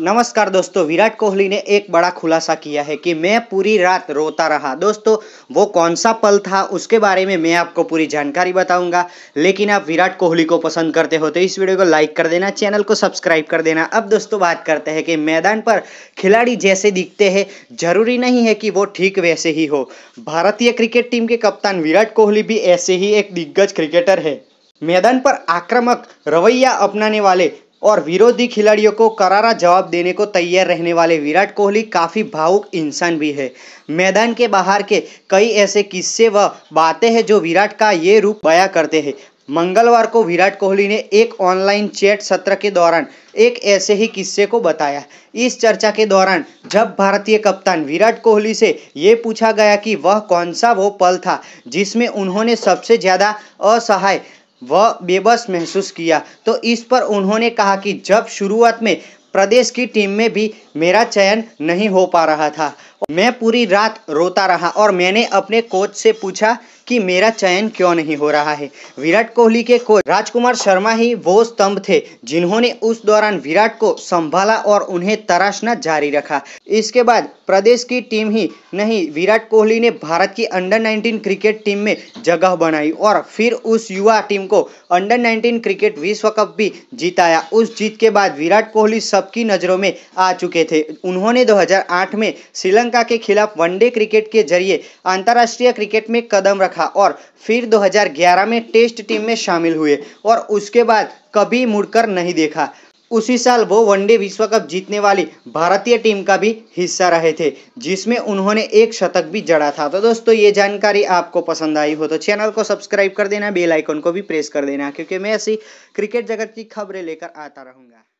नमस्कार दोस्तों विराट कोहली ने एक बड़ा खुलासा किया है कि मैं पूरी रात रोता रहा दोस्तों वो कौन सा पल था उसके बारे में मैं आपको पूरी जानकारी बताऊंगा लेकिन आप विराट कोहली को पसंद करते हो तो इस वीडियो को लाइक कर देना चैनल को सब्सक्राइब कर देना अब दोस्तों बात करते हैं कि मैदान पर खिलाड़ी जैसे दिखते हैं जरूरी नहीं है कि वो ठीक वैसे ही हो भारतीय क्रिकेट टीम के कप्तान विराट कोहली भी ऐसे ही एक दिग्गज क्रिकेटर है मैदान पर आक्रामक रवैया अपनाने वाले और विरोधी खिलाड़ियों को करारा जवाब देने को तैयार रहने वाले विराट कोहली काफ़ी भावुक इंसान भी है मैदान के बाहर के कई ऐसे किस्से व बातें हैं जो विराट का ये रूप बयां करते हैं मंगलवार को विराट कोहली ने एक ऑनलाइन चैट सत्र के दौरान एक ऐसे ही किस्से को बताया इस चर्चा के दौरान जब भारतीय कप्तान विराट कोहली से ये पूछा गया कि वह कौन सा वो पल था जिसमें उन्होंने सबसे ज़्यादा असहाय वह बेबस महसूस किया तो इस पर उन्होंने कहा कि जब शुरुआत में प्रदेश की टीम में भी मेरा चयन नहीं हो पा रहा था मैं पूरी रात रोता रहा और मैंने अपने कोच से पूछा कि मेरा चयन क्यों नहीं हो रहा है विराट कोहली के कोच राजकुमार शर्मा ही वो स्तंभ थे जिन्होंने उस दौरान विराट को संभाला और उन्हें तराशना जारी रखा इसके बाद प्रदेश की टीम ही नहीं विराट कोहली ने भारत की अंडर 19 क्रिकेट टीम में जगह बनाई और फिर उस युवा टीम को अंडर 19 क्रिकेट विश्व कप भी जिताया उस जीत के बाद विराट कोहली सबकी नज़रों में आ चुके थे उन्होंने दो में श्रीलंका श्रीलंका के खिलाफ वनडे क्रिकेट के जरिए अंतर्राष्ट्रीय क्रिकेट में कदम रखा और फिर 2011 में टेस्ट टीम में शामिल हुए और उसके बाद कभी मुड़कर नहीं देखा उसी साल वो वनडे विश्व कप जीतने वाली भारतीय टीम का भी हिस्सा रहे थे जिसमें उन्होंने एक शतक भी जड़ा था तो दोस्तों ये जानकारी आपको पसंद आई हो तो चैनल को सब्सक्राइब कर देना बेल आइकन को भी प्रेस कर देना क्योंकि मैं ऐसी क्रिकेट जगत की खबरें लेकर आता रहूँगा